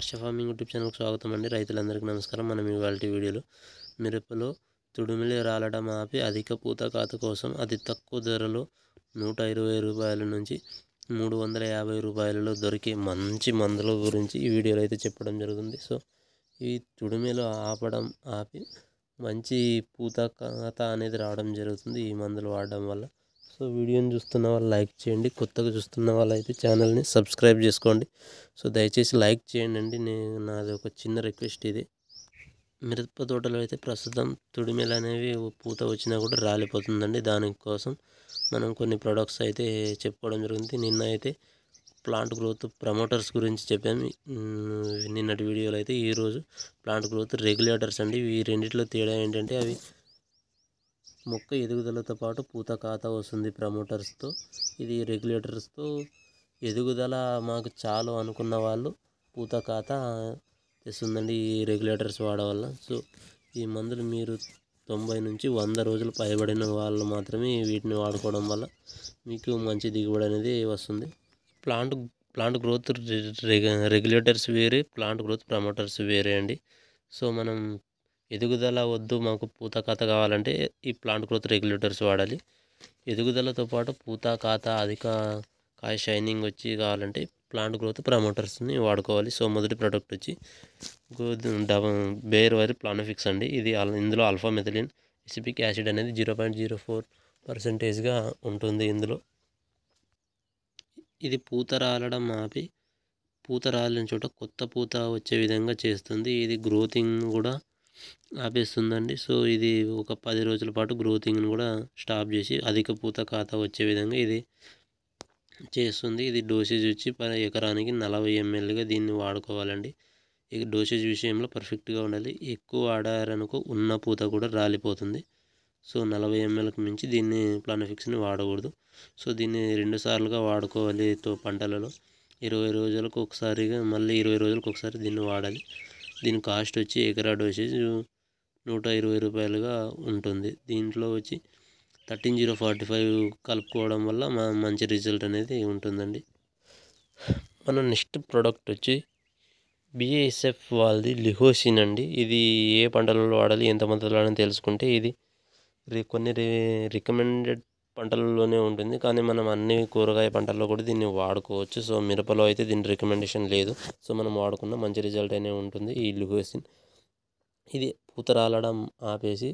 Harsha farming YouTube ఛానల్కి స్వాగతం అండి రైతులందరికీ నమస్కారం మనం ఇవాళ వీడియోలో మిరపలో తుడుమిలి రాలడం ఆపి అధిక పూత కాత కోసం అతి తక్కువ ధరలో నూట ఇరవై రూపాయల నుంచి మూడు వందల యాభై రూపాయలలో దొరికే మంచి మందుల గురించి ఈ వీడియోలో అయితే చెప్పడం జరుగుతుంది సో ఈ తుడుమిలు ఆపడం ఆపి మంచి పూత కాత అనేది రావడం జరుగుతుంది ఈ మందులు వాడడం వల్ల సో వీడియోని చూస్తున్న వాళ్ళు లైక్ చేయండి కొత్తగా చూస్తున్న వాళ్ళైతే ఛానల్ని సబ్స్క్రైబ్ చేసుకోండి సో దయచేసి లైక్ చేయండి అండి నేను నాది ఒక చిన్న రిక్వెస్ట్ ఇది మిరప తోటలో అయితే ప్రస్తుతం తుడిమెలు అనేవి పూత వచ్చినా కూడా రాలిపోతుందండి దానికోసం మనం కొన్ని ప్రొడక్ట్స్ అయితే చెప్పుకోవడం జరిగింది నిన్న అయితే ప్లాంట్ గ్రోత్ ప్రమోటర్స్ గురించి చెప్పాము నిన్నటి వీడియోలో అయితే ఈరోజు ప్లాంట్ గ్రోత్ రెగ్యులేటర్స్ అండి ఈ రెండిట్లో తేడా ఏంటంటే అవి మొక్క ఎదుగుదలతో పాటు పూత ఖాతా వస్తుంది ప్రమోటర్స్తో ఇది రెగ్యులేటర్స్తో ఎదుగుదల మాకు చాలు అనుకున్న వాళ్ళు పూత ఖాతా తెస్తుందండి ఈ రెగ్యులేటర్స్ వాడవల్ల సో ఈ మందులు మీరు తొంభై నుంచి వంద రోజులు పైబడిన వాళ్ళు మాత్రమే వీటిని వాడుకోవడం వల్ల మీకు మంచి దిగుబడి అనేది వస్తుంది ప్లాంట్ ప్లాంట్ గ్రోత్ రెగ్యులేటర్స్ వేరే ప్లాంట్ గ్రోత్ ప్రమోటర్స్ వేరే అండి సో మనం ఎదుగుదల వద్దు మాకు పూత ఖాతా కావాలంటే ఈ ప్లాంట్ గ్రోత్ రెగ్యులేటర్స్ వాడాలి ఎదుగుదలతో పాటు పూత ఖాతా అధిక కాయ షైనింగ్ వచ్చి కావాలంటే ప్లాంట్ గ్రోత్ ప్రమోటర్స్ని వాడుకోవాలి సో మొదటి ప్రోడక్ట్ వచ్చి డబ బేర్ వైర్ ప్లానోఫిక్స్ అండి ఇది ఇందులో అల్ఫా మెథలిన్ ఎసిపిక్ యాసిడ్ అనేది జీరో పాయింట్ జీరో ఫోర్ పర్సంటేజ్గా ఉంటుంది ఇందులో ఇది పూత రాలడం ఆపి పూత రాలిన చోట కొత్త పూత వచ్చే విధంగా చేస్తుంది ఇది గ్రోతింగ్ కూడా ఆపేస్తుందండి సో ఇది ఒక పది రోజుల పాటు గ్రోతింగ్ను కూడా స్టాప్ చేసి అధిక పూత ఖాతా వచ్చే విధంగా ఇది చేస్తుంది ఇది డోసేజ్ వచ్చి పది ఎకరానికి నలభై ఎంఎల్గా దీన్ని వాడుకోవాలండి ఇక డోసేజ్ విషయంలో పర్ఫెక్ట్గా ఉండాలి ఎక్కువ వాడారనుకో ఉన్న పూత కూడా రాలిపోతుంది సో నలభై ఎంఎల్కి మించి దీన్ని ప్లానిఫిక్స్ని వాడకూడదు సో దీన్ని రెండు సార్లుగా వాడుకోవాలి తో పంటలలో ఇరవై రోజులకు ఒకసారిగా మళ్ళీ ఇరవై రోజులకు ఒకసారి దీన్ని వాడాలి దీని కాస్ట్ వచ్చి ఎకరా డోసేజ్ నూట ఇరవై రూపాయలుగా ఉంటుంది దీంట్లో వచ్చి థర్టీన్ జీరో ఫార్టీ ఫైవ్ కలుపుకోవడం వల్ల మంచి రిజల్ట్ అనేది ఉంటుందండి మన నెక్స్ట్ ప్రోడక్ట్ వచ్చి బిఎస్ఎఫ్ వాళ్ళది లిహోసిన్ అండి ఇది ఏ పంటలలో వాడాలి ఎంత వాడాలని తెలుసుకుంటే ఇది కొన్ని రికమెండెడ్ పంటలలోనే ఉంటుంది కానీ మనం అన్ని కూరగాయ పంటల్లో కూడా దీన్ని వాడుకోవచ్చు సో మిరపలో అయితే దీని రికమెండేషన్ లేదు సో మనం వాడుకున్న మంచి రిజల్ట్ అనే ఉంటుంది ఈ లిగోసిన్ ఇది పూత రాలడం ఆపేసి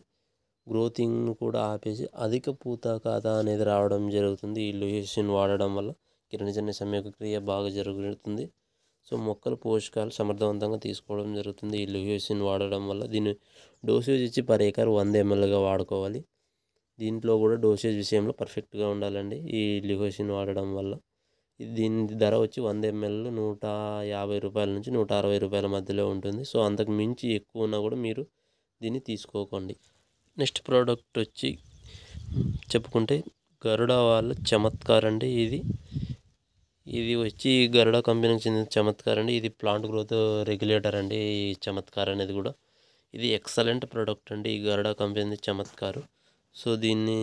గ్రోతింగ్ కూడా ఆపేసి అధిక పూత కాత అనేది రావడం జరుగుతుంది ఈ లిగోసిన్ వాడడం వల్ల కిరణజన్య సమయక్రియ బాగా జరుగుతుంది సో మొక్కలు పోషకాలు సమర్థవంతంగా తీసుకోవడం జరుగుతుంది ఈ లిగోసిన్ వాడడం వల్ల దీన్ని డోసేజ్ ఇచ్చి పర్ ఏకర్ వంద ఎంఎల్గా వాడుకోవాలి దీంట్లో కూడా డోసేజ్ విషయంలో పర్ఫెక్ట్గా ఉండాలండి ఈ లిహోసిన్ వాడడం వల్ల దీని ధర వచ్చి వంద ఎంఎల్ నూట యాభై రూపాయల నుంచి నూట అరవై రూపాయల మధ్యలో ఉంటుంది సో అంతకు మించి ఎక్కువ ఉన్నా కూడా మీరు దీన్ని తీసుకోకండి నెక్స్ట్ ప్రోడక్ట్ వచ్చి చెప్పుకుంటే గరుడ వాళ్ళ చమత్కార్ అండి ఇది ఇది వచ్చి గరుడ కంపెనీకి చెందిన చమత్కార్ అండి ఇది ప్లాంట్ గ్రోత్ రెగ్యులేటర్ అండి ఈ చమత్కార్ అనేది కూడా ఇది ఎక్సలెంట్ ప్రోడక్ట్ అండి ఈ గరుడ కంపెనీ చమత్కారు సో దీన్ని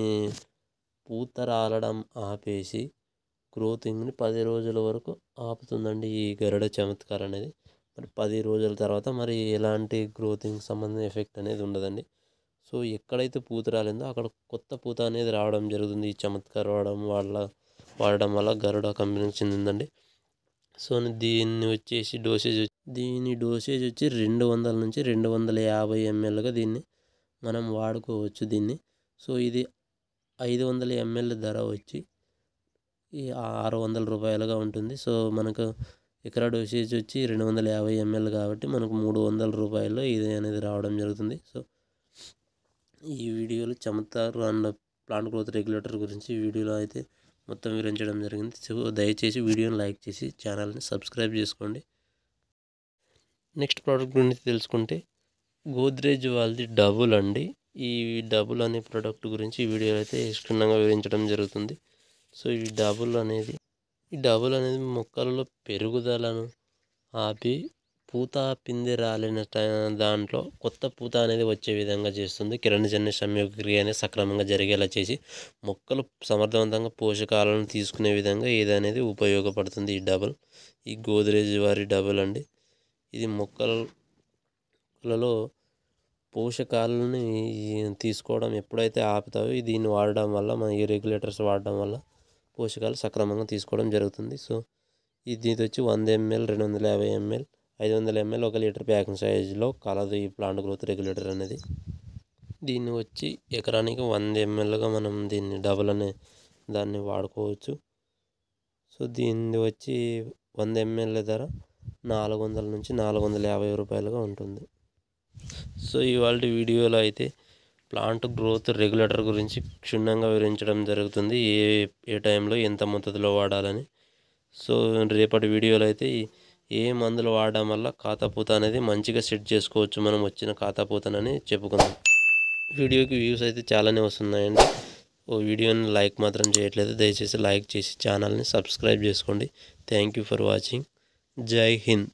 పూత రాలడం ఆపేసి గ్రోతింగ్ని పది రోజుల వరకు ఆపుతుందండి ఈ గరుడ చమత్కార్ అనేది మరి పది రోజుల తర్వాత మరి ఎలాంటి గ్రోతింగ్ సంబంధించిన ఎఫెక్ట్ అనేది ఉండదండి సో ఎక్కడైతే పూత రాలిందో అక్కడ కొత్త పూత అనేది రావడం జరుగుతుంది ఈ చమత్కార్ వాడడం వాళ్ళ వాడడం వల్ల గరుడ కంపెనీకి చెందిందండి సో దీన్ని వచ్చేసి డోసేజ్ దీని డోసేజ్ వచ్చి రెండు వందల నుంచి రెండు వందల యాభై ఎంఎల్గా దీన్ని మనం వాడుకోవచ్చు దీన్ని సో ఇది ఐదు వందల ఎంఎల్ ధర వచ్చి ఆరు వందల రూపాయలుగా ఉంటుంది సో మనకు ఇక్కడ డోసేజ్ వచ్చి రెండు వందల యాభై ఎంఎల్ కాబట్టి మనకు మూడు వందల రూపాయలు ఇది అనేది రావడం జరుగుతుంది సో ఈ వీడియోలో చమత్కారు అండ్ ప్లాంట్ గ్రోత్ రెగ్యులేటర్ గురించి వీడియోలో అయితే మొత్తం వివరించడం జరిగింది సో దయచేసి వీడియోని లైక్ చేసి ఛానల్ని సబ్స్క్రైబ్ చేసుకోండి నెక్స్ట్ ప్రోడక్ట్ గురించి తెలుసుకుంటే గోద్రేజ్ వాళ్ళది డబుల్ అండి ఈ డబుల్ అనే ప్రోడక్ట్ గురించి వీడియో అయితే క్షుణ్ణంగా వివరించడం జరుగుతుంది సో ఈ డబుల్ అనేది ఈ డబుల్ అనేది మొక్కలలో పెరుగుదలను ఆపి పూత పిందె రాలిన దాంట్లో కొత్త పూత అనేది వచ్చే విధంగా చేస్తుంది కిరణజన్య సంయోగక్రియ అనేది సక్రమంగా జరిగేలా చేసి మొక్కలు సమర్థవంతంగా పోషకాలను తీసుకునే విధంగా ఇది అనేది ఉపయోగపడుతుంది ఈ డబుల్ ఈ గోద్రేజ్ వారి డబుల్ అండి ఇది మొక్కలలో పోషకాలని తీసుకోవడం ఎప్పుడైతే ఆపుతావో దీన్ని వాడడం వల్ల మన ఈ రెగ్యులేటర్స్ వాడడం వల్ల పోషకాలు సక్రమంగా తీసుకోవడం జరుగుతుంది సో ఇది ఇది వచ్చి వంద ఎంఎల్ రెండు వందల యాభై ఎంఎల్ ఐదు వందల ఎంఎల్ ఒక లీటర్ ప్యాకింగ్ సైజులో కలదు ఈ ప్లాంట్ గ్రోత్ రెగ్యులేటర్ అనేది దీన్ని వచ్చి ఎకరానికి వంద ఎంఎల్గా మనం దీన్ని డబుల్ అనే దాన్ని వాడుకోవచ్చు సో దీన్ని వచ్చి వంద ఎంఎల్ ధర నాలుగు వందల నుంచి నాలుగు వందల యాభై రూపాయలుగా ఉంటుంది సో ఇవాళ వీడియోలో అయితే ప్లాంట్ గ్రోత్ రెగ్యులేటర్ గురించి క్షుణ్ణంగా వివరించడం జరుగుతుంది ఏ ఏ టైంలో ఎంత మొత్తంలో వాడాలని సో రేపటి వీడియోలో అయితే ఏ మందులు వాడడం వల్ల ఖాతాపూత అనేది మంచిగా సెట్ చేసుకోవచ్చు మనం వచ్చిన ఖాతాపూతనని చెప్పుకుందాం వీడియోకి వ్యూస్ అయితే చాలానే వస్తున్నాయండి ఓ వీడియోని లైక్ మాత్రం చేయట్లేదు దయచేసి లైక్ చేసి ఛానల్ని సబ్స్క్రైబ్ చేసుకోండి థ్యాంక్ ఫర్ వాచింగ్ జై హింద్